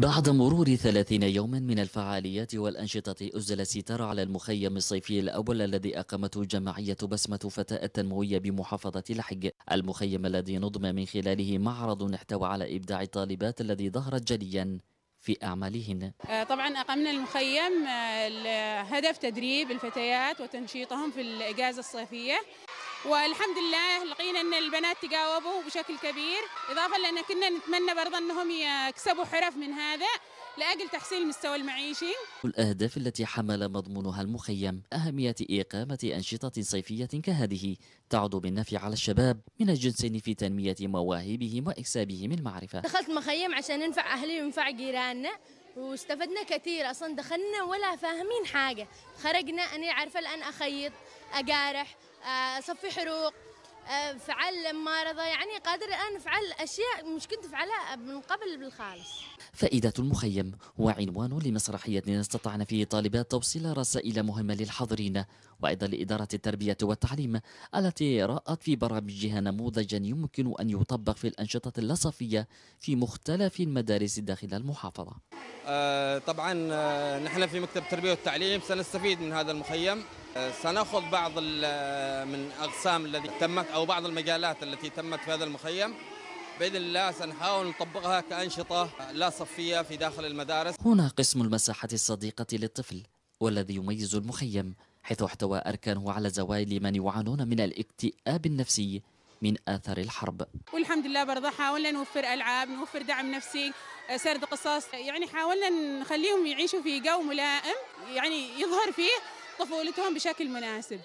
بعد مرور 30 يوما من الفعاليات والأنشطة أزل ستار على المخيم الصيفي الأول الذي أقامته جمعية بسمة فتاة التنموية بمحافظة لحج المخيم الذي نظم من خلاله معرض احتوى على إبداع الطالبات الذي ظهرت جليا في أعمالهن آه، طبعا أقمنا المخيم آه، لهدف تدريب الفتيات وتنشيطهم في الإجازة الصيفية والحمد لله لقينا ان البنات تجاوبوا بشكل كبير اضافه لان كنا نتمنى برضه انهم يكسبوا حرف من هذا لاجل تحسين المستوى المعيشي. الاهداف التي حمل مضمونها المخيم اهميه اقامه انشطه صيفيه كهذه تعد بالنفع على الشباب من الجنسين في تنميه مواهبهم واكسابهم المعرفه. دخلت مخيم عشان ننفع اهلي وننفع جيراننا واستفدنا كثير اصلا دخلنا ولا فاهمين حاجه خرجنا اني عارفه الان اخيط اجارح اصفي آه، حروق افعل آه، معارضه يعني قادر الان افعل اشياء مش كنت افعلها من قبل بالخالص فائدة المخيم هو عنوان لمسرحية استطعنا فيه طالبات توصيل رسائل مهمة للحاضرين وأيضا لإدارة التربية والتعليم التي رأت في برامجها نموذجا يمكن أن يطبق في الأنشطة اللصفية في مختلف المدارس داخل المحافظة آه طبعا آه نحن في مكتب التربية والتعليم سنستفيد من هذا المخيم سنأخذ بعض من أقسام التي تمت أو بعض المجالات التي تمت في هذا المخيم بإذن الله سنحاول نطبقها كأنشطة لا صفية في داخل المدارس هنا قسم المساحة الصديقة للطفل والذي يميز المخيم حيث احتوى أركانه على زوايا لمن يعانون من الاكتئاب النفسي من آثار الحرب والحمد لله برضه حاولنا نوفر ألعاب نوفر دعم نفسي سرد قصص يعني حاولنا نخليهم يعيشوا في جو ملائم يعني يظهر فيه طفولتهم بشكل مناسب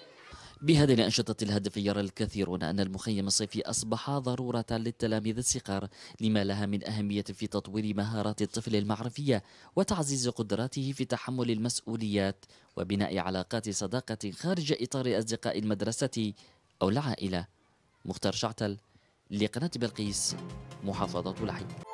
بهذه الأنشطة الهدف يرى الكثيرون أن المخيم الصيفي أصبح ضرورة للتلاميذ الصغار لما لها من أهمية في تطوير مهارات الطفل المعرفية وتعزيز قدراته في تحمل المسؤوليات وبناء علاقات صداقة خارج إطار أصدقاء المدرسة أو العائلة مختار شعتل لقناة بلقيس محافظة العين